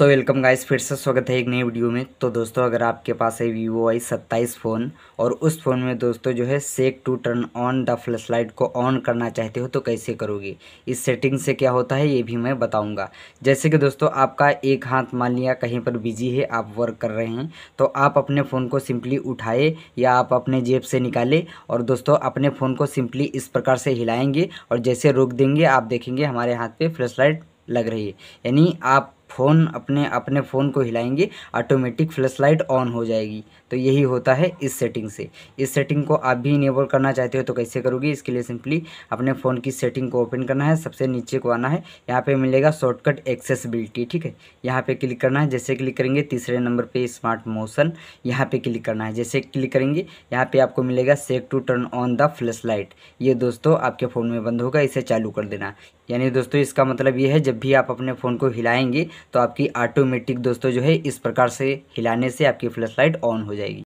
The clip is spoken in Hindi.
सो वेलकम गाइस फिर से स्वागत है एक नई वीडियो में तो दोस्तों अगर आपके पास है वीवो आई सत्ताईस फ़ोन और उस फ़ोन में दोस्तों जो है shake to turn on the flash light को ऑन करना चाहते हो तो कैसे करोगे इस सेटिंग से क्या होता है ये भी मैं बताऊंगा जैसे कि दोस्तों आपका एक हाथ मान लिया कहीं पर बिजी है आप वर्क कर रहे हैं तो आप अपने फ़ोन को सिंपली उठाए या आप अपने जेब से निकाले और दोस्तों अपने फ़ोन को सिंपली इस प्रकार से हिलाएँगे और जैसे रोक देंगे आप देखेंगे हमारे हाथ पर फ्लैश लाइट लग रही है यानी आप फ़ोन अपने अपने फ़ोन को हिलाएंगे ऑटोमेटिक फ्लैश लाइट ऑन हो जाएगी तो यही होता है इस सेटिंग से इस सेटिंग को आप भी इनेबल करना चाहते हो तो कैसे करोगे इसके लिए सिंपली अपने फ़ोन की सेटिंग को ओपन करना है सबसे नीचे को आना है यहाँ पे मिलेगा शॉर्टकट एक्सेसिबिलिटी ठीक है यहाँ पे क्लिक करना है जैसे क्लिक करेंगे तीसरे नंबर पर स्मार्ट मोशन यहाँ पर क्लिक करना है जैसे क्लिक करेंगे यहाँ पर आपको मिलेगा shake to turn on the flash light ये दोस्तों आपके फ़ोन में बंद होगा इसे चालू कर देना यानी दोस्तों इसका मतलब ये है जब भी आप अपने फ़ोन को हिलाएंगे तो आपकी ऑटोमेटिक दोस्तों जो है इस प्रकार से हिलाने से आपकी फ्लैश लाइट ऑन हो जाएगी